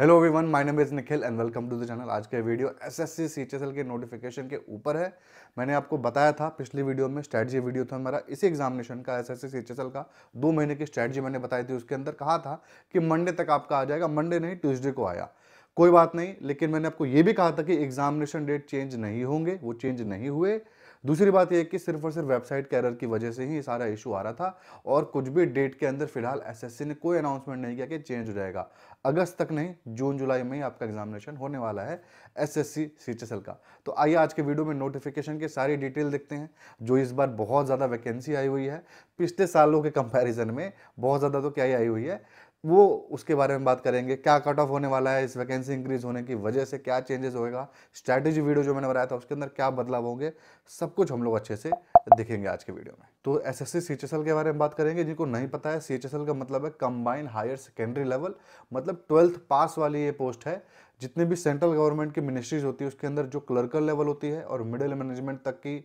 hello everyone my name is Nikhil and welcome to the channel आज का video S S सी के notification के ऊपर है मैंने आपको बताया था पिछली वीडियो में स्ट्रैटी वीडियो था मेरा इसी एग्जामिनेशन का एस एस सी का दो महीने की स्ट्रैटी मैंने बताई थी उसके अंदर कहा था कि मंडे तक आपका आ जाएगा मंडे नहीं ट्यूजडे को आया कोई बात नहीं लेकिन मैंने आपको ये भी कहा था कि एग्जामिनेशन डेट चेंज नहीं होंगे वो चेंज नहीं हुए दूसरी बात यह कि सिर्फ और सिर्फ वेबसाइट कैरर की वजह से ही सारा इशू आ रहा था और कुछ भी डेट के अंदर फिलहाल एसएससी ने कोई अनाउंसमेंट नहीं किया कि चेंज हो जाएगा अगस्त तक नहीं जून जुलाई में ही आपका एग्जामिनेशन होने वाला है एसएससी सीएचएसएल का तो आइए आज के वीडियो में नोटिफिकेशन के सारी डिटेल देखते हैं जो इस बार बहुत ज़्यादा वैकेंसी आई हुई है पिछले सालों के कंपैरिजन में बहुत ज़्यादा तो क्या ही आई हुई है वो उसके बारे में बात करेंगे क्या कट ऑफ होने वाला है इस वैकेंसी इंक्रीज होने की वजह से क्या चेंजेस होएगा स्ट्रैटेजी वीडियो जो मैंने बनाया था उसके अंदर क्या बदलाव होंगे सब कुछ हम लोग अच्छे से देखेंगे आज के वीडियो में तो एस एस सी के बारे में बात करेंगे जिनको नहीं पता है सी का मतलब है कंबाइंड हायर सेकेंडरी लेवल मतलब ट्वेल्थ पास वाली ये पोस्ट है जितने भी सेंट्रल गवर्नमेंट की मिनिस्ट्रीज होती है उसके अंदर जो क्लर्कल लेवल होती है और मिडिल मैनेजमेंट तक की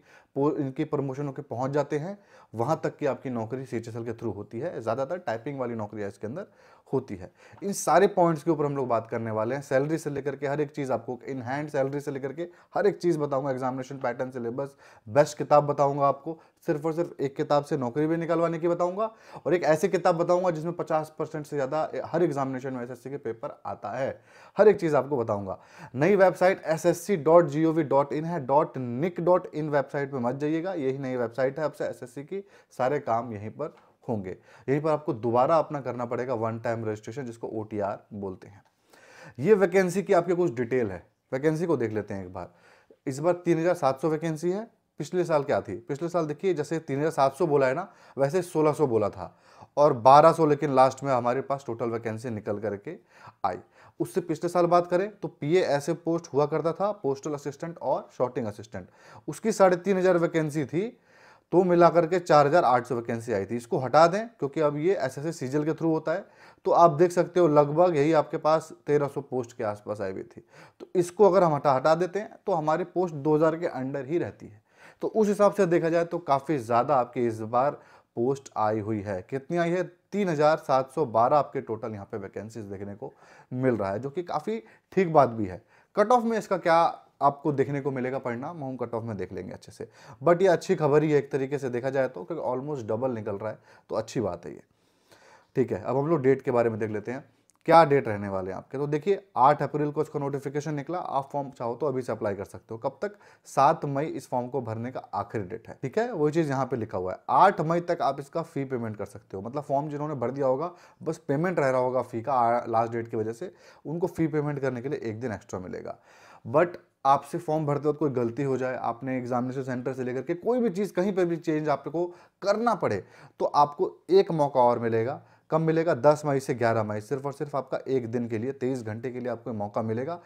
इनकी प्रमोशन होकर पहुंच जाते हैं वहां तक की आपकी नौकरी सी के थ्रू होती है ज़्यादातर टाइपिंग वाली नौकरी है इसके अंदर होती है इन सारे पॉइंट्स के ऊपर हम लोग बात करने वाले हैं सैलरी से लेकर के हर एक चीज़ आपको इन हैंड सैलरी से लेकर के हर एक चीज़ बताऊंगा एग्जामिनेशन पैटर्न सिलेबस बेस्ट किताब बताऊंगा आपको सिर्फ और सिर्फ एक किताब से नौकरी भी निकलवाने की बताऊंगा और एक ऐसी किताब बताऊंगा जिसमें पचास परसेंट से ज़्यादा हर एग्जामिनेशन में एस के पेपर आता है हर एक चीज़ आपको बताऊंगा नई website S S C dot G O V dot in है dot NIC dot in website पर मत जाइएगा यही नई वेबसाइट है आपसे एस एस सी की सारे काम यहीं पर होंगे यहीं पर आपको दोबारा अपना करना पड़ेगा वन टाइम रजिस्ट्रेशन जिसको ओ बोलते हैं ये वैकेंसी की आपके कुछ डिटेल है वैकेंसी को देख लेते हैं एक बार इस बार तीन वैकेंसी है पिछले साल क्या थी पिछले साल देखिए जैसे तीन हज़ार सात सौ बोला है ना वैसे सोलह सौ बोला था और बारह लेकिन लास्ट में हमारे पास टोटल वैकेंसी निकल करके आई उससे पिछले साल बात करें तो पीए ऐसे पोस्ट हुआ करता था पोस्टल असिस्टेंट और शॉर्टिंग असिस्टेंट उसकी साढ़े तीन हज़ार वैकेंसी थी तो मिला करके चार हज़ार आठ सौ वैकेंसी आई थी इसको हटा दें क्योंकि अब ये एस एस सीजल के थ्रू होता है तो आप देख सकते हो लगभग यही आपके पास तेरह सौ पोस्ट के आसपास आई हुई थी तो इसको अगर हम हटा हटा देते हैं तो हमारी पोस्ट दो हज़ार के अंडर ही रहती है तो उस हिसाब से देखा जाए तो काफ़ी ज़्यादा आपकी इस बार पोस्ट आई हुई है कितनी आई है तीन हज़ार सात सौ बारह आपके टोटल यहाँ पे वैकेंसीज देखने को मिल रहा है जो कि काफ़ी ठीक बात भी है कट ऑफ में इसका क्या आपको देखने को मिलेगा परिणाम हम कट ऑफ में देख लेंगे अच्छे से बट ये अच्छी खबर ही है एक तरीके से देखा जाए तो क्योंकि ऑलमोस्ट डबल निकल रहा है तो अच्छी बात है ये ठीक है अब हम लोग डेट के बारे में देख लेते हैं क्या डेट रहने वाले हैं आपके तो देखिए आठ अप्रैल को इसका नोटिफिकेशन निकला आप फॉर्म चाहो तो अभी से अप्लाई कर सकते हो कब तक सात मई इस फॉर्म को भरने का आखिरी डेट है ठीक है वही चीज़ यहाँ पे लिखा हुआ है आठ मई तक आप इसका फी पेमेंट कर सकते हो मतलब फॉर्म जिन्होंने भर दिया होगा बस पेमेंट रह रहा होगा फी का लास्ट डेट की वजह से उनको फी पेमेंट करने के लिए एक दिन एक्स्ट्रा मिलेगा बट आपसे फॉर्म भरते वक्त कोई गलती हो जाए आपने एग्जामिनेशन सेंटर से लेकर के कोई भी चीज़ कहीं पर भी चेंज आपको करना पड़े तो आपको एक मौका और मिलेगा कब मिलेगा 10 मई से 11 मई सिर्फ और सिर्फ आपका एक दिन के लिए 23 घंटे के लिए आपको मौका मिलेगा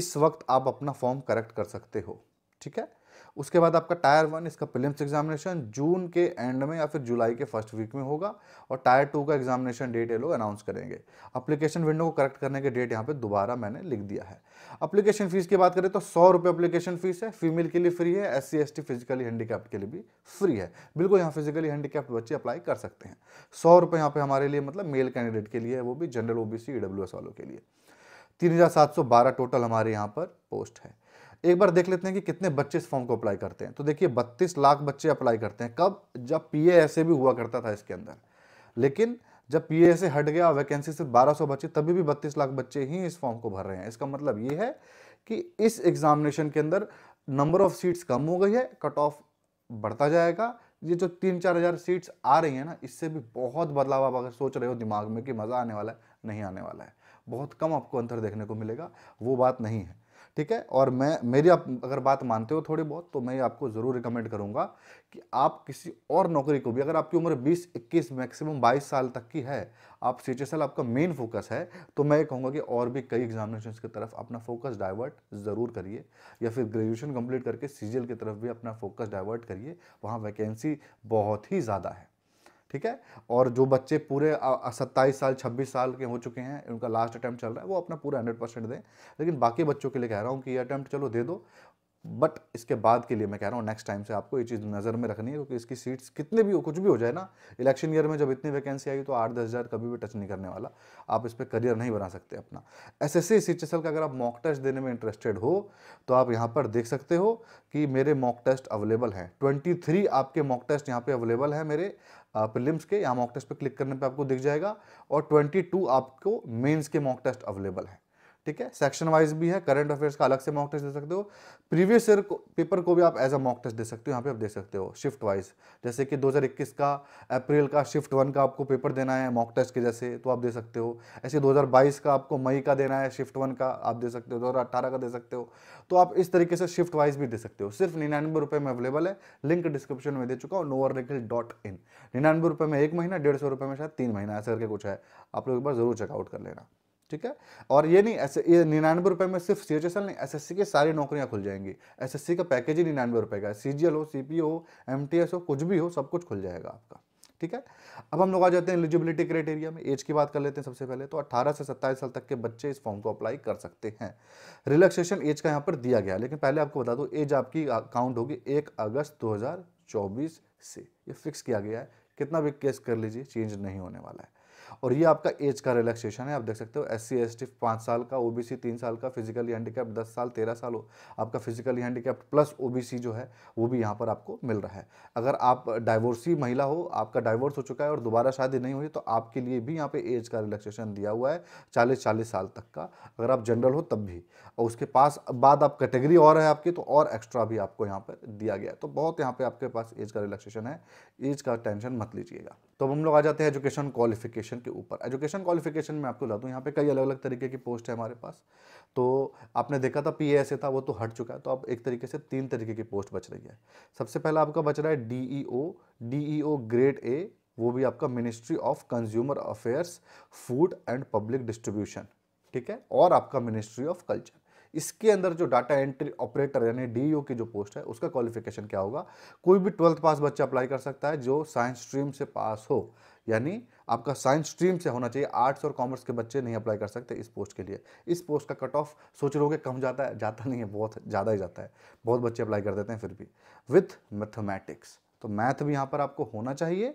इस वक्त आप अपना फॉर्म करेक्ट कर सकते हो ठीक है उसके बाद आपका टायर वन इसका प्रिलिम्स एग्जामिनेशन जून के एंड में या फिर जुलाई के फर्स्ट वीक में होगा और टायर टू का एग्जामिनेशन डेट ये लोग अनाउंस करेंगे अप्लीकेशन विंडो को करेक्ट करने के डेट यहाँ पर दोबारा मैंने लिख दिया है अप्लीकेशन फीस की बात करें तो सौ रुपये अप्लीकेशन फीस है फीमेल के लिए फ्री है एस सी फिजिकली हैंडीकैप्ट के लिए भी फ्री है बिल्कुल यहाँ फिजिकली हैंडीकैप्ट बच्चे अप्लाई कर सकते हैं सौ रुपये यहाँ पर हमारे लिए मतलब मेल कैंडिडेट के लिए है वो भी जनरल ओ बी वालों के लिए तीन हज़ार सात सौ बारह टोटल हमारे यहाँ पर पोस्ट है एक बार देख लेते हैं कि कितने बच्चे इस फॉर्म को अप्लाई करते हैं तो देखिए बत्तीस लाख बच्चे अप्लाई करते हैं कब जब पी भी हुआ करता था इसके अंदर लेकिन जब पी ए हट गया वैकेंसी सिर्फ सौ बच्चे तभी भी बत्तीस लाख बच्चे ही इस फॉर्म को भर रहे हैं इसका मतलब ये है कि इस एग्जामिनेशन के अंदर नंबर ऑफ सीट्स कम हो गई है कट ऑफ बढ़ता जाएगा ये जो तीन चार हज़ार सीट्स आ रही हैं ना इससे भी बहुत बदलाव आप अगर सोच रहे हो दिमाग में कि मज़ा आने वाला है नहीं आने वाला है बहुत कम आपको अंतर देखने को मिलेगा वो बात नहीं है ठीक है और मैं मेरी आप अगर बात मानते हो थोड़ी बहुत तो मैं आपको ज़रूर रिकमेंड करूँगा कि आप किसी और नौकरी को भी अगर आपकी उम्र 20, 21, मैक्सिमम 22 साल तक की है आप सी आपका मेन फोकस है तो मैं ये कहूँगा कि और भी कई एग्जामिनेशन की तरफ अपना फोकस डाइवर्ट ज़रूर करिए या फिर ग्रेजुएशन कम्प्लीट करके सी की तरफ भी अपना फोकस डाइवर्ट करिए वहाँ वैकेंसी बहुत ही ज़्यादा है ठीक है और जो बच्चे पूरे सत्ताईस साल छब्बीस साल के हो चुके हैं उनका लास्ट अटैम्प्ट चल रहा है वो अपना पूरा हंड्रेड परसेंट दें लेकिन बाकी बच्चों के लिए कह रहा हूँ कि ये अटैम्प्ट चलो दे दो बट इसके बाद के लिए मैं कह रहा हूँ नेक्स्ट टाइम से आपको ये चीज़ नज़र में रखनी है क्योंकि इसकी सीट्स कितने भी हो कुछ भी हो जाए ना इलेक्शन ईयर में जब इतनी वैकेंसी आई तो आठ दस हज़ार कभी भी टच नहीं करने वाला आप इस पर करियर नहीं बना सकते अपना एस एस सी का अगर आप मॉक टेस्ट देने में इंटरेस्टेड हो तो आप यहाँ पर देख सकते हो कि मेरे मॉक टेस्ट अवेलेबल हैं ट्वेंटी आपके मॉक टेस्ट यहाँ पर अवेलेबल हैं मेरे प्रिलिम्स के यहाँ मॉक टेस्ट पर क्लिक करने पर आपको दिख जाएगा और ट्वेंटी आपको मेन्स के मॉक टेस्ट अवेलेबल हैं ठीक है सेक्शन वाइज भी है करंट अफेयर्स का अलग से मॉक टेस्ट दे सकते हो प्रीवियस ईयर पेपर को भी आप एज अ मॉक टेस्ट दे सकते हो यहाँ पे आप दे सकते हो शिफ्ट वाइज जैसे कि 2021 का अप्रैल का शिफ्ट वन का आपको पेपर देना है मॉक टेस्ट के जैसे तो आप दे सकते हो ऐसे 2022 का आपको मई का देना है शिफ्ट वन का आप दे सकते हो दो का दे सकते हो तो आप इस तरीके से शिफ्ट वाइज भी दे सकते हो सिर्फ निन्यानवे रुपये में अवेलेबल है लिंक डिस्क्रिप्शन में दे चुका हूँ नोवर रिकल डॉट इन निन्यानवे रुपये में एक महीना डेढ़ सौ रुपये में शायद तीन महीना ऐसा करके कुछ है आप लोग एक बार जरूर चेकआउट कर लेना ठीक है और ये नहीं ऐसे ये निन्यानवे रुपये में सिर्फ सी नहीं एस की सारी नौकरियां खुल जाएंगी एस का पैकेज ही निन्यानवे रुपये का सी हो सी हो एम हो कुछ भी हो सब कुछ खुल जाएगा आपका ठीक है अब हम लोग आ जाते हैं एलिजिबिलिटी क्राइटेरिया में एज की बात कर लेते हैं सबसे पहले तो 18 से 27 साल तक के बच्चे इस फॉर्म को अप्लाई कर सकते हैं रिलैक्सेशन एज का यहाँ पर दिया गया लेकिन पहले आपको बता दो एज आपकी काउंट होगी एक अगस्त 2024 से ये फिक्स किया गया है कितना भी केस कर लीजिए चेंज नहीं होने वाला है और ये आपका एज का रिलैक्सेशन है आप देख सकते हो एस सी एस टी पाँच साल का ओ बी सी तीन साल का फिजिकली हैंडीकैप दस साल तेरह साल हो आपका physically handicap plus O B C जो है वो भी यहाँ पर आपको मिल रहा है अगर आप डाइवोर्सी महिला हो आपका डाइवोर्स हो चुका है और दोबारा शादी नहीं हुई तो आपके लिए भी यहाँ पर एज का रिलैक्सेशन दिया हुआ है चालीस चालीस साल तक का अगर आप जनरल हो तब भी और उसके पास बाद आप कैटेगरी और है आपकी तो और एक्स्ट्रा भी आपको यहाँ पर दिया गया तो बहुत यहाँ पर आपके पास एज का रिलैक्सेशन है एज का टेंशन मत लीजिएगा तो हम लोग आ जाते हैं एजुकेशन क्वालिफिकेशन क्वालिफिकेशन के ऊपर एजुकेशन क्वालिफिकेशन में आपको बता दूँ यहाँ पे कई अलग अलग तरीके की पोस्ट है हमारे पास तो आपने देखा था पी ए था वो तो हट चुका है तो अब एक तरीके से तीन तरीके की पोस्ट बच रही है सबसे पहला आपका बच रहा है D E O D E O grade A वो भी आपका ministry of consumer affairs food and public distribution ठीक है और आपका मिनिस्ट्री ऑफ कल्चर इसके अंदर जो डाटा एंट्री ऑपरेटर यानी डीईओ e की जो पोस्ट है उसका क्वालिफिकेशन क्या होगा कोई भी ट्वेल्थ पास बच्चा अप्लाई कर सकता है जो साइंस स्ट्रीम से पास हो यानी आपका साइंस स्ट्रीम से होना चाहिए आर्ट्स और कॉमर्स के बच्चे नहीं अप्लाई कर सकते इस पोस्ट के लिए इस पोस्ट का कट ऑफ सोच रहे कम जाता है जाता नहीं है बहुत ज़्यादा ही जाता है बहुत बच्चे अप्लाई कर देते हैं फिर भी विथ मैथमेटिक्स तो मैथ भी यहाँ पर आपको होना चाहिए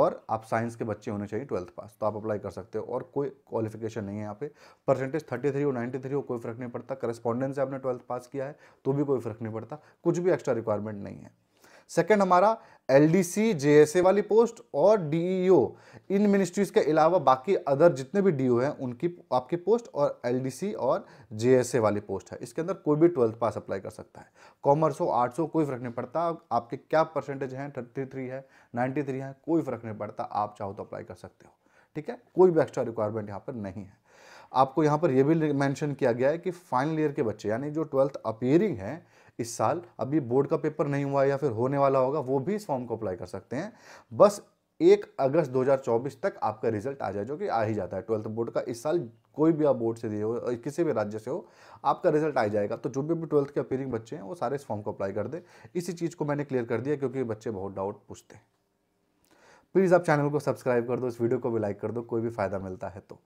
और आप साइंस के बच्चे होने चाहिए ट्वेल्थ पास तो आप अप्लाई कर सकते हो और कोई क्वालिफिकेशन नहीं है यहाँ पे परसेंटेज थर्टी थ्री और नाइन्टी थ्री हो कोई फ़र्क नहीं पड़ता करस्पॉन्डेंस से आपने ट्वेल्थ पास किया है तो भी कोई फ़र्क नहीं पड़ता कुछ भी एक्स्ट्रा रिक्वायरमेंट नहीं है सेकंड हमारा L D C J S A वाली पोस्ट और डी ई ओ इन मिनिस्ट्रीज़ के अलावा बाकी अदर जितने भी डी ओ e हैं उनकी आपकी पोस्ट और एल डी सी और जे एस ए वाली पोस्ट है इसके अंदर कोई भी ट्वेल्थ पास अप्लाई कर सकता है कॉमर्स हो आर्ट्स हो कोई फ़र्क नहीं पड़ता आपके क्या परसेंटेज हैं थर्टी थ्री है नाइन्टी थ्री है कोई फ़र्क नहीं पड़ता आप चाहो तो अप्लाई कर सकते हो ठीक है कोई भी एक्स्ट्रा रिक्वायरमेंट यहाँ पर नहीं है आपको यहाँ पर यह भी मैंशन किया गया है कि फाइनल ईयर के बच्चे यानी जो ट्वेल्थ अपियरिंग हैं इस साल अभी बोर्ड का पेपर नहीं हुआ या फिर होने वाला होगा वो भी इस फॉर्म को अप्लाई कर सकते हैं बस एक अगस्त 2024 तक आपका रिजल्ट आ जाए जो कि आ ही जाता है ट्वेल्थ बोर्ड का इस साल कोई भी आप बोर्ड से दिए हो किसी भी राज्य से हो आपका रिजल्ट आ जाएगा तो जो भी ट्वेल्थ के अपीयरिंग बच्चे हैं वो सारे इस फॉर्म को अप्लाई कर दे इसी चीज़ को मैंने क्लियर कर दिया क्योंकि बच्चे बहुत डाउट पूछते हैं प्लीज़ आप चैनल को सब्सक्राइब कर दो इस वीडियो को भी लाइक कर दो कोई भी फ़ायदा मिलता है तो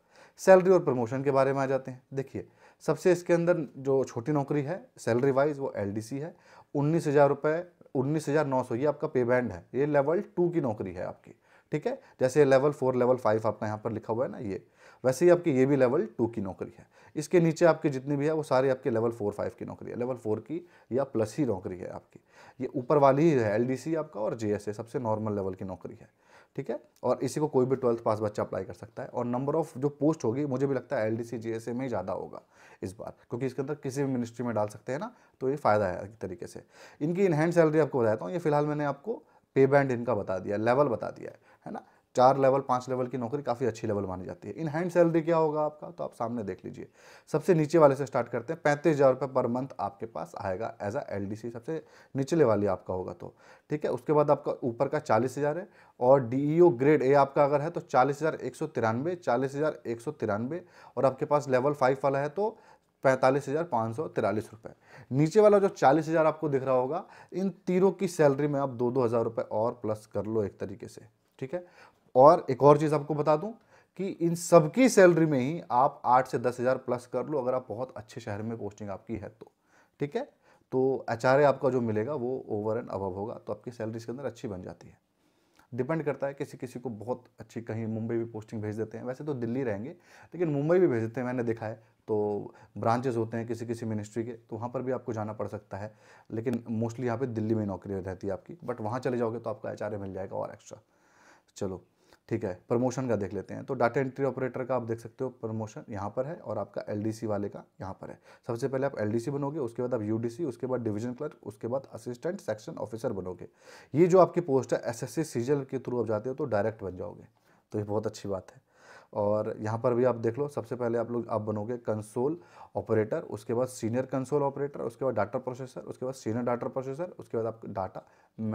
सैलरी और प्रमोशन के बारे में आ जाते हैं देखिए सबसे इसके अंदर जो छोटी नौकरी है सैलरी वाइज वो एल है उन्नीस हज़ार रुपये उन्नीस हज़ार नौ सौ ये आपका पे बैंड है ये लेवल टू की नौकरी है आपकी ठीक है जैसे लेवल फोर लेवल फाइव आपका यहाँ पर लिखा हुआ है ना ये वैसे ही आपकी ये भी लेवल टू की नौकरी है इसके नीचे आपके जितनी भी है वो सारे आपके लेवल फोर फाइव की नौकरी है लेवल फोर की या प्लस ही नौकरी है आपकी ये ऊपर वाली ही है एल आपका और जे सबसे नॉर्मल लेवल की नौकरी है ठीक है और इसी को कोई भी ट्वेल्थ पास बच्चा अप्लाई कर सकता है और नंबर ऑफ जो पोस्ट होगी मुझे भी लगता है एल डी में ज़्यादा होगा इस बार क्योंकि इसके अंदर किसी भी मिनिस्ट्री में डाल सकते हैं ना तो ये फ़ायदा है एक तरीके से इनकी इनहैंड सैलरी आपको बताता हूँ ये फिलहाल मैंने आपको पे बैंड इनका बता दिया लेवल बता दिया है है ना चार लेवल पाँच लेवल की नौकरी काफ़ी अच्छी लेवल मानी जाती है इन हैंड सैलरी क्या होगा आपका तो आप सामने देख लीजिए सबसे नीचे वाले से स्टार्ट करते हैं पैंतीस हज़ार रुपये पर मंथ आपके पास आएगा एज अ एल सबसे निचले वाली आपका होगा तो ठीक है उसके बाद आपका ऊपर का चालीस हज़ार है और डी ग्रेड ए आपका अगर है तो चालीस हज़ार एक सौ तिरानवे चालीस हज़ार एक सौ तिरानवे और आपके पास लेवल फाइव वाला है तो पैंतालीस हज़ार पाँच सौ तिरालीस रुपये नीचे वाला जो चालीस हज़ार आपको दिख रहा होगा इन तीनों की सैलरी में आप दो दो हज़ार रुपये और प्लस कर लो एक तरीके से ठीक है और एक और चीज़ आपको बता दूं कि इन सबकी सैलरी में ही आप आठ से दस हज़ार प्लस कर लो अगर आप बहुत अच्छे शहर में पोस्टिंग आपकी है तो ठीक है तो एच आपका जो मिलेगा वो ओवर एंड अबव होगा तो आपकी सैलरी इसके अंदर अच्छी बन जाती है डिपेंड करता है किसी किसी को बहुत अच्छी कहीं मुंबई भी पोस्टिंग भेज देते हैं वैसे तो दिल्ली रहेंगे लेकिन मुंबई भी भेज देते हैं मैंने देखा है तो ब्रांचेस होते हैं किसी किसी मिनिस्ट्री के तो वहाँ पर भी आपको जाना पड़ सकता है लेकिन मोस्टली यहाँ पे दिल्ली में नौकरी रहती है आपकी बट वहाँ चले जाओगे तो आपका एच मिल जाएगा और एक्स्ट्रा चलो ठीक है प्रमोशन का देख लेते हैं तो डाटा एंट्री ऑपरेटर का आप देख सकते हो प्रमोशन यहाँ पर है और आपका एल वाले का यहाँ पर है सबसे पहले आप एल बनोगे उसके बाद आप यू उसके बाद डिवीजन क्लर्क उसके बाद असिस्टेंट सेक्शन ऑफिसर बनोगे ये जो आपकी पोस्ट है एस एस के थ्रू आप जाते हो तो डायरेक्ट बन जाओगे तो ये बहुत अच्छी बात है और यहाँ पर भी आप देख लो सबसे पहले आप लोग आप बनोगे कंसोल ऑपरेटर उसके बाद सीनियर कंसोल ऑपरेटर उसके बाद डाटा प्रोसेसर उसके बाद सीनियर डाटा प्रोसेसर उसके बाद आप डाटा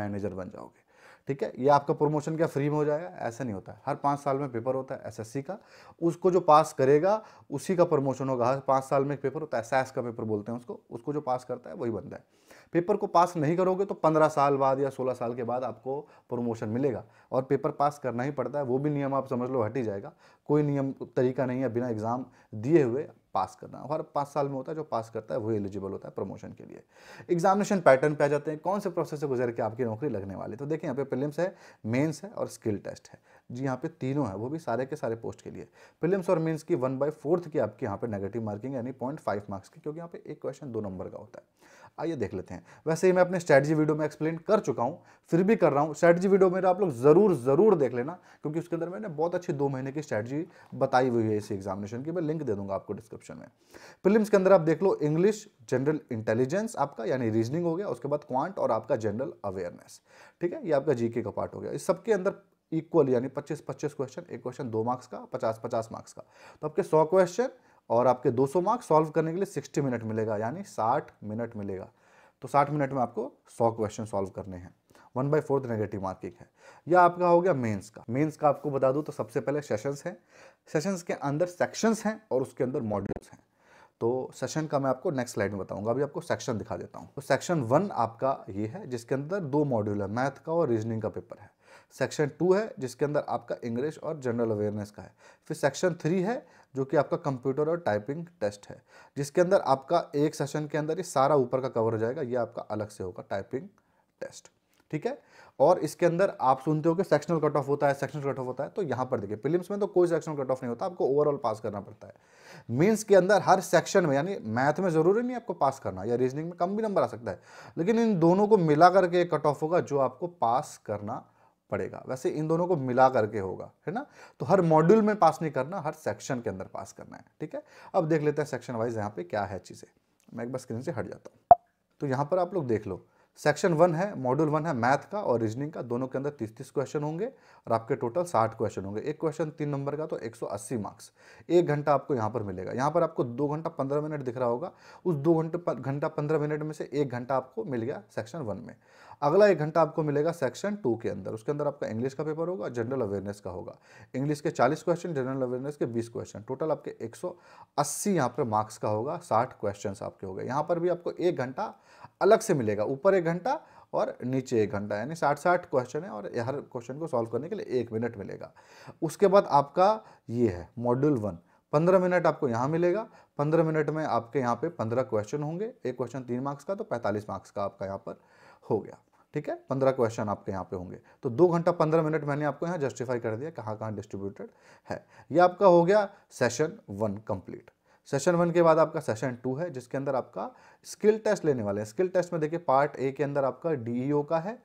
मैनेजर बन जाओगे ठीक है ये आपका प्रमोशन क्या फ्री में हो जाएगा ऐसा नहीं होता है हर पाँच साल में पेपर होता है एसएससी का उसको जो पास करेगा उसी का प्रमोशन होगा हर पाँच साल में एक पेपर होता है एस का पेपर बोलते हैं उसको उसको जो पास करता है वही बनता है पेपर को पास नहीं करोगे तो पंद्रह साल बाद या सोलह साल के बाद आपको प्रमोशन मिलेगा और पेपर पास करना ही पड़ता है वो भी नियम आप समझ लो हट ही जाएगा कोई नियम तरीका नहीं है बिना एग्ज़ाम दिए हुए पास करना हर पाँच साल में होता है जो पास करता है वो एलिजिबल होता है प्रमोशन के लिए एग्जामिनेशन पैटर्न पे आ जाते हैं कौन से प्रोसेस से गुजर के आपकी नौकरी लगने वाली तो देखिए यहाँ पे प्रीलिम्स है मेंस है और स्किल टेस्ट है जी यहाँ पे तीनों है वो भी सारे के सारे पोस्ट के लिए प्रीलिम्स और मेंस की वन बाई फोर्थ की आपकी यहाँ पे नेगेटिव मार्किंग यानी पॉइंट फाइव मार्क्स की क्योंकि यहाँ पे एक क्वेश्चन दो नंबर का होता है आइए देख लेते हैं वैसे ही मैं अपने स्ट्रैटेजी वीडियो में एक्सप्लेन कर चुका हूँ फिर भी कर रहा हूँ स्ट्रैटेजी वीडियो मेरा आप लोग ज़रूर ज़रूर देख लेना क्योंकि उसके अंदर मैंने बहुत अच्छी दो महीने की स्ट्रैटेजी बताई हुई है इस एग्जामिनेशन की मैं लिंक दे दूंगा आपको डिस्क्रिप्शन में फिल्म्स के अंदर आप देख लो इंग्लिश जनरल इंटेलिजेंस आपका यानी रीजनिंग हो गया उसके बाद क्वांट और आपका जनरल अवेयरनेस ठीक है ये आपका जीके का पार्ट हो गया इस सबके अंदर इक्वल यानी 25 25 क्वेश्चन एक क्वेश्चन दो मार्क्स का 50 50 मार्क्स का तो आपके 100 क्वेश्चन और आपके 200 मार्क्स सॉल्व करने के लिए 60 मिनट मिलेगा यानी 60 मिनट मिलेगा तो 60 मिनट में आपको 100 क्वेश्चन सॉल्व करने हैं वन बाई फोर्थ तो नेगेटिव मार्किंग है या आपका हो गया मेंस का मेंस का आपको बता दूं तो सबसे पहले सेशंस हैं सेशंस के अंदर सेक्शंस हैं और उसके अंदर मॉड्यूल्स हैं तो सेशन का मैं आपको नेक्स्ट स्लाइड में बताऊँगा अभी आपको सेक्शन दिखा देता हूँ तो सेक्शन वन आपका ये है जिसके अंदर दो मॉड्यूल है मैथ का और रीजनिंग का पेपर है सेक्शन टू है जिसके अंदर आपका इंग्लिश और जनरल अवेयरनेस का है फिर सेक्शन थ्री है जो कि आपका कंप्यूटर और टाइपिंग टेस्ट है जिसके अंदर आपका एक सेशन के अंदर ये सारा ऊपर का कवर हो जाएगा ये आपका अलग से होगा टाइपिंग टेस्ट ठीक है और इसके अंदर आप सुनते हो कि सेक्शनल कट ऑफ होता है सेक्शनल कट ऑफ होता है तो यहाँ पर देखिए फिल्म में तो कोई सेक्शनल कट ऑफ नहीं होता आपको ओवरऑल पास करना पड़ता है मीन्स के अंदर हर सेक्शन में यानी मैथ में ज़रूरी नहीं आपको पास करना या रीजनिंग में कम भी नंबर आ सकता है लेकिन इन दोनों को मिला करके कट ऑफ होगा जो आपको पास करना पड़ेगा वैसे इन दोनों को मिला करके होगा है ना तो हर मॉड्यूल में पास नहीं करना हर सेक्शन के अंदर पास करना है ठीक है अब देख लेते हैं सेक्शन वाइज यहाँ पे क्या है चीज़ें मैं एक बार स्क्रीन से हट जाता हूँ तो यहाँ पर आप लोग देख लो सेक्शन वन है मॉड्यूल वन है मैथ का और रीजनिंग का दोनों के अंदर तीस तीस क्वेश्चन होंगे और आपके टोटल साठ क्वेश्चन होंगे एक क्वेश्चन तीन नंबर का तो एक सौ अस्सी मार्क्स एक घंटा आपको यहाँ पर मिलेगा यहाँ पर आपको दो घंटा पंद्रह मिनट दिख रहा होगा उस दो घंटे घंटा पंद्रह मिनट में से एक घंटा आपको मिल गया सेक्शन वन में अगला एक घंटा आपको मिलेगा सेक्शन टू के अंदर उसके अंदर आपका इंग्लिश का पेपर होगा जनरल अवेयरनेस का होगा इंग्लिश के चालीस क्वेश्चन जनरल अवेयरनेस के बीस क्वेश्चन टोटल आपके एक सौ अस्सी पर मार्क्स का होगा साठ क्वेश्चन आपके होगा यहाँ पर भी आपको एक घंटा अलग से मिलेगा ऊपर एक घंटा और नीचे एक घंटा यानी साठ साठ क्वेश्चन है और हर क्वेश्चन को सॉल्व करने के लिए एक मिनट मिलेगा उसके बाद आपका ये है मॉड्यूल वन पंद्रह मिनट आपको यहाँ मिलेगा पंद्रह मिनट में आपके यहाँ पे पंद्रह क्वेश्चन होंगे एक क्वेश्चन तीन मार्क्स का तो पैंतालीस मार्क्स का आपका यहाँ पर हो गया ठीक है पंद्रह क्वेश्चन आपके यहाँ पे होंगे तो दो घंटा पंद्रह मिनट मैंने आपको यहाँ जस्टिफाई कर दिया कहाँ कहाँ डिस्ट्रीब्यूटेड है ये आपका हो गया session one complete session one के बाद आपका सेशन टू है जिसके अंदर आपका स्किल टेस्ट लेने वाले हैं स्किल टेस्ट में देखिए पार्ट ए के अंदर आपका डी e का है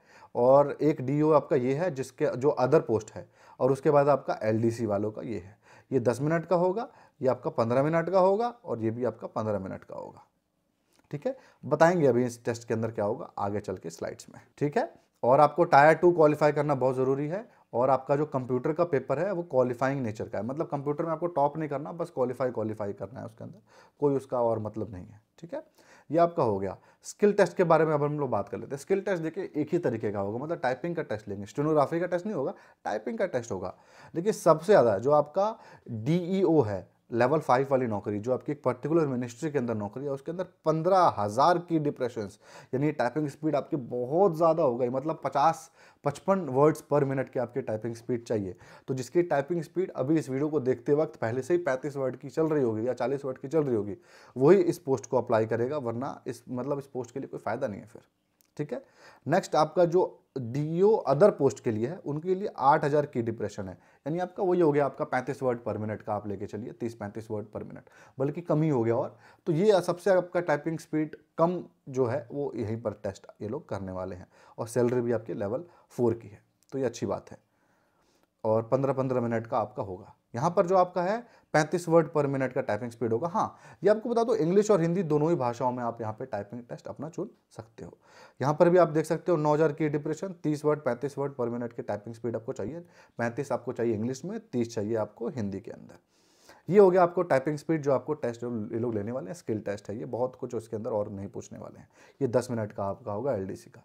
और एक डी e आपका ये है जिसके जो अदर पोस्ट है और उसके बाद आपका एल वालों का ये है ये दस मिनट का होगा ये आपका पंद्रह मिनट का होगा और ये भी आपका पंद्रह मिनट का होगा ठीक है बताएंगे अभी इस टेस्ट के अंदर क्या होगा आगे चल के स्लाइड्स में ठीक है और आपको टायर टू क्वालिफाई करना बहुत ज़रूरी है और आपका जो कंप्यूटर का पेपर है वो क्वालिफाइंग नेचर का है मतलब कंप्यूटर में आपको टॉप नहीं करना बस क्वालिफाई क्वालिफाई करना है उसके अंदर कोई उसका और मतलब नहीं है ठीक है ये आपका हो गया स्किल टेस्ट के बारे में अब हम लोग बात कर लेते हैं स्किल टेस्ट देखिए एक ही तरीके का होगा मतलब टाइपिंग का टेस्ट लेंगे स्टेनोग्राफी का टेस्ट नहीं होगा टाइपिंग का टेस्ट होगा देखिए सबसे ज़्यादा जो आपका डी e है लेवल फाइव वाली नौकरी जो आपकी एक पर्टिकुलर मिनिस्ट्री के अंदर नौकरी है उसके अंदर पंद्रह हज़ार की डिप्रेशन यानी टाइपिंग स्पीड आपकी बहुत ज़्यादा हो गई मतलब पचास पचपन वर्ड्स पर मिनट की आपकी टाइपिंग स्पीड चाहिए तो जिसकी टाइपिंग स्पीड अभी इस वीडियो को देखते वक्त पहले से ही पैंतीस वर्ड की चल रही होगी या चालीस वर्ड की चल रही होगी वही इस पोस्ट को अप्लाई करेगा वरना इस मतलब इस पोस्ट के लिए कोई फ़ायदा नहीं है फिर ठीक है नेक्स्ट आपका जो डी अदर पोस्ट के लिए है उनके लिए आठ हज़ार की डिप्रेशन है यानी आपका वही हो गया आपका पैंतीस वर्ड पर मिनट का आप लेके चलिए तीस पैंतीस वर्ड पर मिनट बल्कि कम ही हो गया और तो ये सबसे आपका टाइपिंग स्पीड कम जो है वो यहीं पर टेस्ट ये लोग करने वाले हैं और सैलरी भी आपकी लेवल फोर की है तो ये अच्छी बात है और पंद्रह पंद्रह मिनट का आपका होगा यहाँ पर जो आपका है पैंतीस वर्ड पर मिनट का टाइपिंग स्पीड होगा हाँ ये आपको बता दो इंग्लिश और हिंदी दोनों ही भाषाओं में आप यहाँ पे टाइपिंग टेस्ट अपना चुन सकते हो यहाँ पर भी आप देख सकते हो 9000 की डिप्रेशन 30 वर्ड 35 वर्ड पर मिनट की टाइपिंग स्पीड आपको चाहिए 35 आपको चाहिए इंग्लिश में तीस चाहिए आपको हिंदी के अंदर ये हो गया आपको टाइपिंग स्पीड जो आपको टेस्ट जो ये लोग लेने वाले हैं स्किल टेस्ट है ये बहुत कुछ उसके अंदर और नहीं पूछने वाले हैं ये दस मिनट का आपका होगा एल का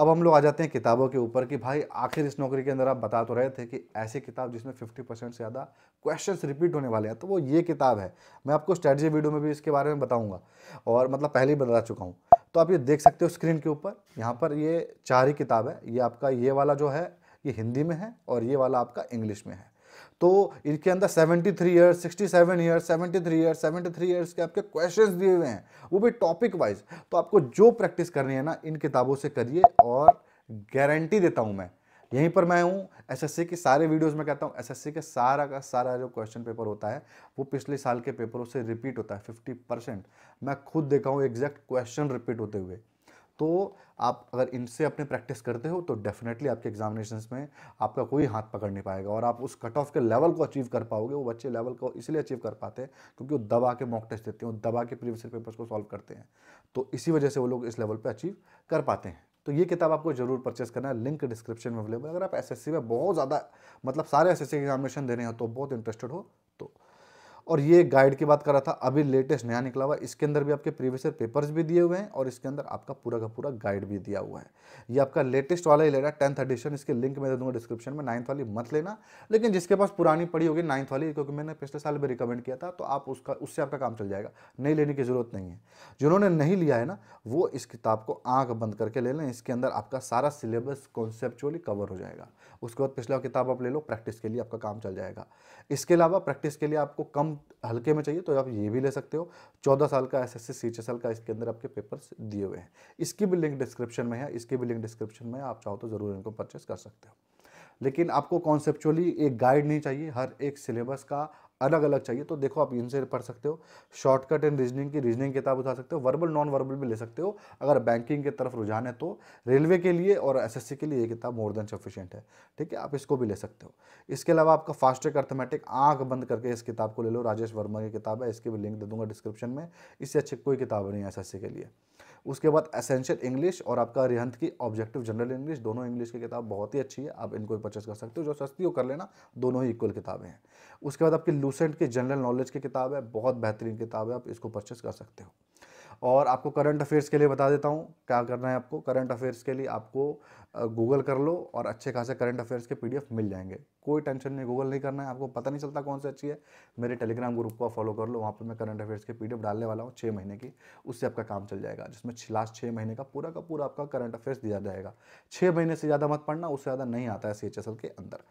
अब हम लोग आ जाते हैं किताबों के ऊपर कि भाई आखिर इस नौकरी के अंदर आप बता तो रहे थे कि ऐसी किताब जिसमें 50 परसेंट से ज़्यादा क्वेश्चन रिपीट होने वाले हैं तो वो ये किताब है मैं आपको स्ट्रेटजी वीडियो में भी इसके बारे में बताऊंगा और मतलब पहले ही बता चुका हूँ तो आप ये देख सकते हो स्क्रीन के ऊपर यहाँ पर ये चार ही किताब है ये आपका ये वाला जो है ये हिंदी में है और ये वाला आपका इंग्लिश में है तो इनके अंदर 73 three years sixty seven years seventy three year seventy three years के आपके क्वेश्चन दिए हुए हैं वो भी टॉपिक वाइज तो आपको जो प्रैक्टिस करनी है ना इन किताबों से करिए और गारंटी देता हूँ मैं यहीं पर मैं हूँ एसएससी की सारे वीडियोस में कहता हूँ एसएससी के सारा का सारा जो क्वेश्चन पेपर होता है वो पिछले साल के पेपरों से रिपीट होता है 50 परसेंट मैं खुद देखा हूँ एग्जैक्ट क्वेश्चन रिपीट होते हुए तो आप अगर इनसे अपने प्रैक्टिस करते हो तो डेफिनेटली आपके एग्जामिनेशन में आपका कोई हाथ पकड़ नहीं पाएगा और आप उस कट ऑफ के लेवल को अचीव कर पाओगे वो बच्चे लेवल को इसलिए अचीव कर पाते हैं क्योंकि वो दबा के मॉक टेस्ट देते हैं दबा के प्रीवियस पेपर्स को सॉल्व करते हैं तो इसी वजह से वो लोग इस लेवल पर अचीव कर पाते हैं तो ये किताब आपको जरूर परचेस करना है लिंक डिस्क्रिप्शन में अवेलेबल अगर आप एसएससी में बहुत ज़्यादा मतलब सारे एसएससी एग्जामिनेशन दे रहे हो तो बहुत इंटरेस्टेड हो और ये गाइड की बात कर रहा था अभी लेटेस्ट नया निकला हुआ इसके अंदर भी आपके प्रीवियस ईयर पेपर्स भी दिए हुए हैं और इसके अंदर आपका पूरा का पूरा गाइड भी दिया हुआ है ये आपका लेटेस्ट वाला ही ले रहा है टेंथ एडिशन इसके लिंक मैं दे दूंगा डिस्क्रिप्शन में नाइन्थ वाली मत लेना लेकिन जिसके पास पुरानी पड़ी होगी नाइन्थ वाली क्योंकि मैंने पिछले साल भी रिकमेंड किया था तो आप उसका उससे आपका काम चल जाएगा नहीं लेने की ज़रूरत नहीं है जिन्होंने नहीं लिया है ना वो इस किताब को आँख बंद करके ले लें इसके अंदर आपका सारा सिलेबस कॉन्सेप्चुअली कवर हो जाएगा उसके बाद पिछला किताब आप ले लो प्रैक्टिस के लिए आपका काम चल जाएगा इसके अलावा प्रैक्टिस के लिए आपको कम हल्के में चाहिए तो आप ये भी ले सकते हो चौदह साल का एस एस सी सी का इसके अंदर आपके पेपर्स दिए हुए हैं इसकी भी लिंक डिस्क्रिप्शन में है इसकी भी लिंक डिस्क्रिप्शन में आप चाहो तो ज़रूर इनको परचेस कर सकते हो लेकिन आपको कॉन्सेप्चुअली एक गाइड नहीं चाहिए हर एक सिलेबस का अलग अलग चाहिए तो देखो आप इनसे पढ़ सकते हो शॉर्टकट एंड रीजनिंग की रीजनिंग किताब उठा सकते हो वर्बल नॉन वर्बल भी ले सकते हो अगर बैंकिंग की तरफ रुझान है तो रेलवे के लिए और एसएससी के लिए ये किताब मोर देन सफिशियंट है ठीक है आप इसको भी ले सकते हो इसके अलावा आपका फास्ट ट्रैक अर्थमेटिक आँख बंद करके इस किताब को ले लो राजेश वर्मा की किताब है इसकी भी लिंक दे दूंगा डिस्क्रिप्शन में इससे अच्छी कोई किताब नहीं है एस के लिए उसके बाद असेंशियल इंग्लिश और आपका रिहंत की ऑब्जेक्टिव जनरल इंग्लिश दोनों इंग्लिश की किताब बहुत ही अच्छी है आप इनको भी परचेस कर सकते हो जो सस्ती हो कर लेना दोनों ही इक्वल किताबें हैं उसके बाद आपकी लूसेंट की जनरल नॉलेज की किताब है बहुत बेहतरीन किताब है आप इसको परचेस कर सकते हो और आपको करंट अफेयर्स के लिए बता देता हूँ क्या करना है आपको करंट अफेयर्स के लिए आपको गूगल कर लो और अच्छे खासे करंट अफेयर्स के पीडीएफ मिल जाएंगे कोई टेंशन नहीं गूगल नहीं करना है आपको पता नहीं चलता कौन सी अच्छी है मेरे टेलीग्राम ग्रुप को फॉलो कर लो वहाँ पर मैं करंट अफेयर्स के पीडीएफ डालने वाला हूँ छः महीने की उससे आपका काम चल जाएगा जिसमें लास्ट छः महीने का पूरा का पूरा आपका करंट अफेयर्स दिया जाएगा छः महीने से ज़्यादा मत पढ़ना उससे ज़्यादा नहीं आता है सी के अंदर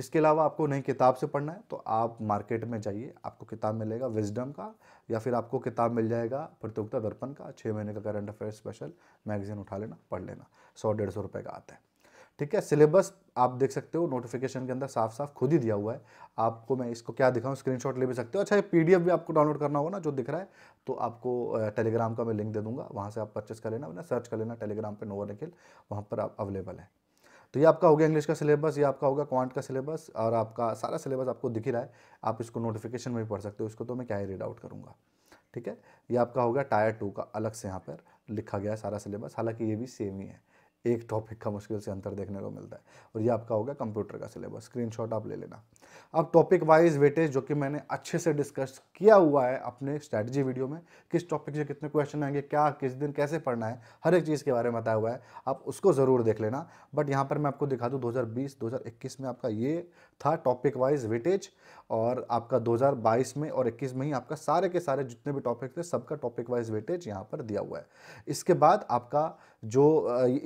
इसके अलावा आपको नई किताब से पढ़ना है तो आप मार्केट में जाइए आपको किताब मिलेगा विजडम का या फिर आपको किताब मिल जाएगा प्रतियोगिता दर्पण का छः महीने का करंट अफेयर स्पेशल मैगजीन उठा लेना पढ़ लेना सौ डेढ़ सौ रुपये का आता ठीक है सिलेबस आप देख सकते हो नोटिफिकेशन के अंदर साफ साफ खुद ही दिया हुआ है आपको मैं इसको क्या दिखाऊँ स्क्रीनशॉट ले भी सकते हो अच्छा ये पीडीएफ भी आपको डाउनलोड करना होगा ना जो दिख रहा है तो आपको टेलीग्राम का मैं लिंक दे दूंगा वहाँ से आप परचेस कर लेना वरना सर्च कर लेना टेलीग्राम पर नोवा निखिल वहाँ पर आप अवेलेबल है तो ये आपका हो गया इंग्लिश का सिलेबस ये आपका होगा क्वांट का सिलेबस और आपका सारा सिलेबस आपको दिख ही रहा है आप इसको नोटिफिकेशन में भी पढ़ सकते हो इसको तो मैं क्या ही रीड आउट करूँगा ठीक है ये आपका होगा टायर टू का अलग से यहाँ पर लिखा गया है सारा सिलेबस हालांकि ये भी सेम ही है एक टॉपिक का मुश्किल से अंतर देखने को मिलता है और ये आपका होगा कंप्यूटर का सिलेबस स्क्रीनशॉट आप ले लेना अब टॉपिक वाइज वेटेज जो कि मैंने अच्छे से डिस्कस किया हुआ है अपने स्ट्रैटेजी वीडियो में किस टॉपिक से कितने क्वेश्चन आएंगे क्या किस दिन कैसे पढ़ना है हर एक चीज़ के बारे में बताया हुआ है आप उसको ज़रूर देख लेना बट यहाँ पर मैं आपको दिखा दूँ दो हजार में आपका ये था टॉपिक वाइज वेटेज और आपका 2022 में और 21 में ही आपका सारे के सारे जितने भी टॉपिक थे सबका टॉपिक वाइज वेटेज यहाँ पर दिया हुआ है इसके बाद आपका जो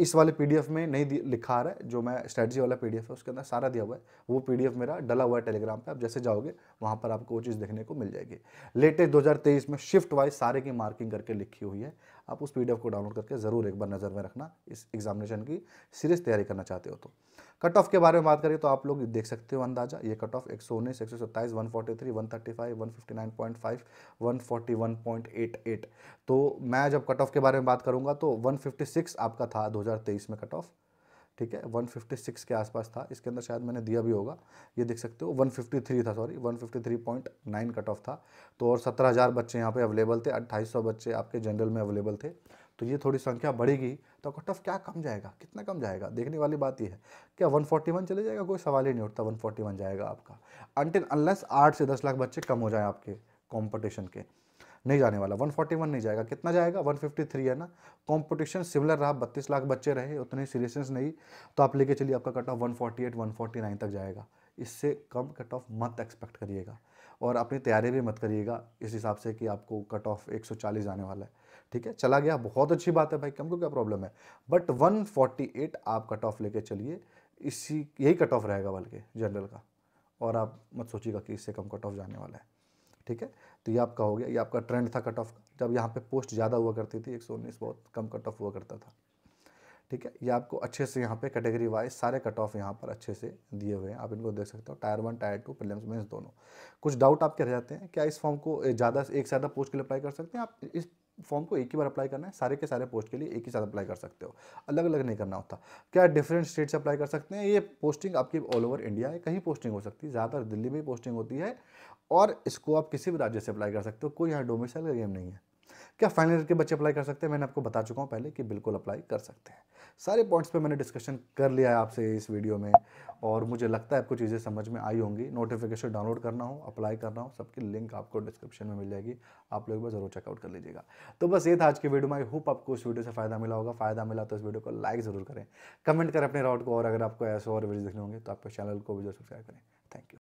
इस वाले पीडीएफ में नहीं लिखा आ रहा है जो मैं स्ट्रेटजी वाला पीडीएफ है उसके अंदर सारा दिया हुआ है वो पीडीएफ मेरा डला हुआ है टेलीग्राम पे आप जैसे जाओगे वहाँ पर आपको वो चीज़ देखने को मिल जाएगी लेटेस्ट दो में शिफ्ट वाइज सारे की मार्किंग करके लिखी हुई है आप उस पी को डाउनलोड करके ज़रूर एक बार नज़र में रखना इस एग्जामिनेशन की सीरियस तैयारी करना चाहते हो तो कट ऑफ के बारे में बात करें तो आप लोग देख सकते हो अंदाजा ये कट ऑफ एक सौ उन्नीस एक सौ सत्ताईस one forty three one thirty five one fifty nine point five one forty one point eight eight तो मैं जब कट ऑफ के बारे में बात करूँगा तो वन फिफ्टी सिक्स आपका था दो हज़ार तेईस में कट ऑफ ठीक है 156 के आसपास था इसके अंदर शायद मैंने दिया भी होगा ये देख सकते हो 153 था सॉरी 153.9 कट ऑफ था तो और 17000 बच्चे यहाँ पे अवेलेबल थे 2800 बच्चे आपके जनरल में अवेलेबल थे तो ये थोड़ी संख्या बढ़ेगी तो कट ऑफ क्या कम जाएगा कितना कम जाएगा देखने वाली बात यह है क्या 141 चले जाएगा कोई सवाल ही नहीं उठता 141 जाएगा आपका अनटिल अनलेस आठ से दस लाख बच्चे कम हो जाए आपके कॉम्पटिशन के नहीं जाने वाला 141 नहीं जाएगा कितना जाएगा 153 है ना कंपटीशन सिमिलर रहा बत्तीस लाख बच्चे रहे उतने सीरियसनेस नहीं तो आप लेके चलिए आपका कट ऑफ वन फोर्टी तक जाएगा इससे कम कट ऑफ मत एक्सपेक्ट करिएगा और अपनी तैयारी भी मत करिएगा इस हिसाब से कि आपको कट ऑफ एक जाने वाला है ठीक है चला गया बहुत अच्छी बात है भाई कम को क्या प्रॉब्लम है बट 148 आप कट ऑफ लेके चलिए इसी यही कट ऑफ रहेगा बल्कि जनरल का और आप मत सोचिएगा कि इससे कम कट ऑफ जाने वाला है ठीक है तो ये आपका हो गया ये आपका ट्रेंड था कट ऑफ का जब यहाँ पे पोस्ट ज़्यादा हुआ करती थी एक बहुत कम कट ऑफ हुआ करता था ठीक है ये आपको अच्छे से यहाँ पे कैटेगरी वाइज सारे कट ऑफ यहाँ पर अच्छे से दिए हुए हैं आप इनको देख सकते हो tier one tier two prelims means दोनों कुछ डाउट आपके रह जाते हैं क्या इस फॉर्म को ज़्यादा एक से ज़्यादा पोस्ट के लिए अप्लाई कर सकते हैं आप इस फॉर्म को एक ही बार अप्लाई करना है सारे के सारे पोस्ट के लिए एक ही साथ अप्लाई कर सकते हो अलग अलग नहीं करना होता क्या डिफरेंट स्टेट से अप्लाई कर सकते हैं ये पोस्टिंग आपकी ऑल ओवर इंडिया है कहीं पोस्टिंग हो सकती है ज़्यादातर दिल्ली में पोस्टिंग होती है और इसको आप किसी भी राज्य से अप्लाई कर सकते हो कोई यहाँ डोमिसाइल का गेम नहीं है क्या फाइनल ईयर के बच्चे अप्लाई कर सकते हैं मैंने आपको बता चुका हूँ पहले कि बिल्कुल अप्लाई कर सकते हैं सारे पॉइंट्स पे मैंने डिस्कशन कर लिया है आपसे इस वीडियो में और मुझे लगता है आपको चीज़ें समझ में आई होंगी नोटिफिकेशन डाउनलोड करना हो अप्लाई करना हो सबकी लिंक आपको डिस्क्रिप्शन में मिल जाएगी आप लोग भी ज़रूर चेकआउट कर लीजिएगा तो बस ये था आज की वीडियो में आई होप आपको इस वीडियो से फायदा मिला होगा फायदा मिला तो इस वीडियो को लाइक ज़रूर करें कमेंट करें अपने राउट को और अगर आपको ऐसे और वीडियो देखने होंगे तो आपके चैनल को भी जरूर सब्सक्राइब करें थैंक यू